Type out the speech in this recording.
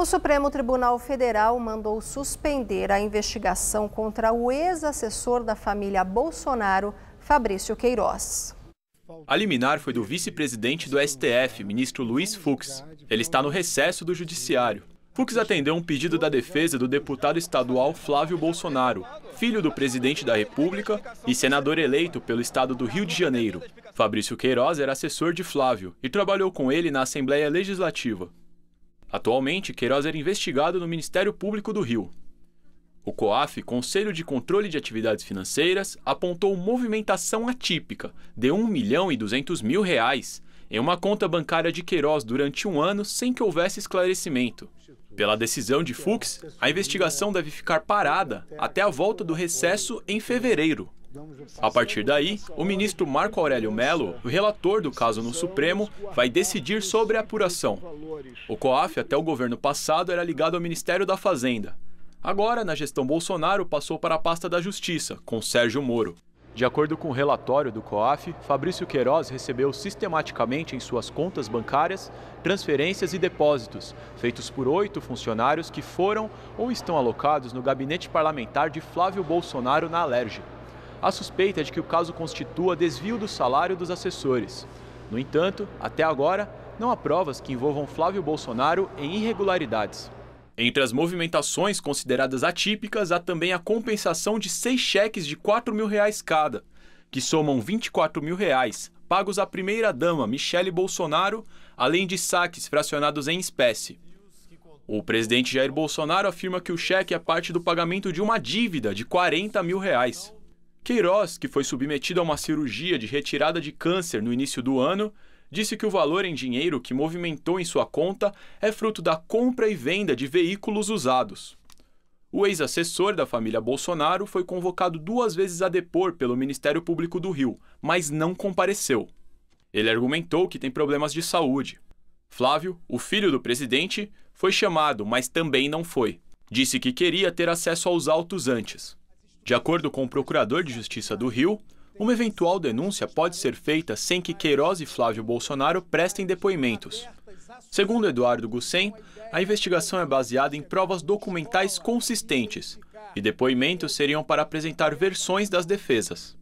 O Supremo Tribunal Federal mandou suspender a investigação contra o ex-assessor da família Bolsonaro, Fabrício Queiroz. A liminar foi do vice-presidente do STF, ministro Luiz Fux. Ele está no recesso do judiciário. Fux atendeu um pedido da defesa do deputado estadual Flávio Bolsonaro, filho do presidente da República e senador eleito pelo estado do Rio de Janeiro. Fabrício Queiroz era assessor de Flávio e trabalhou com ele na Assembleia Legislativa. Atualmente, Queiroz era é investigado no Ministério Público do Rio. O COAF, Conselho de Controle de Atividades Financeiras, apontou movimentação atípica de 1 milhão e 200 mil reais em uma conta bancária de Queiroz durante um ano sem que houvesse esclarecimento. Pela decisão de Fux, a investigação deve ficar parada até a volta do recesso em fevereiro. A partir daí, o ministro Marco Aurélio Mello, o relator do caso no Supremo, vai decidir sobre a apuração. O COAF até o governo passado era ligado ao Ministério da Fazenda. Agora, na gestão Bolsonaro, passou para a pasta da Justiça, com Sérgio Moro. De acordo com o relatório do COAF, Fabrício Queiroz recebeu sistematicamente em suas contas bancárias transferências e depósitos, feitos por oito funcionários que foram ou estão alocados no gabinete parlamentar de Flávio Bolsonaro na Alerj a suspeita é de que o caso constitua desvio do salário dos assessores. No entanto, até agora, não há provas que envolvam Flávio Bolsonaro em irregularidades. Entre as movimentações consideradas atípicas, há também a compensação de seis cheques de R$ mil reais cada, que somam 24 mil reais, pagos à primeira-dama Michele Bolsonaro, além de saques fracionados em espécie. O presidente Jair Bolsonaro afirma que o cheque é parte do pagamento de uma dívida de 40 mil reais. Queiroz, que foi submetido a uma cirurgia de retirada de câncer no início do ano, disse que o valor em dinheiro que movimentou em sua conta é fruto da compra e venda de veículos usados. O ex-assessor da família Bolsonaro foi convocado duas vezes a depor pelo Ministério Público do Rio, mas não compareceu. Ele argumentou que tem problemas de saúde. Flávio, o filho do presidente, foi chamado, mas também não foi. Disse que queria ter acesso aos autos antes. De acordo com o procurador de Justiça do Rio, uma eventual denúncia pode ser feita sem que Queiroz e Flávio Bolsonaro prestem depoimentos. Segundo Eduardo Gussem, a investigação é baseada em provas documentais consistentes e depoimentos seriam para apresentar versões das defesas.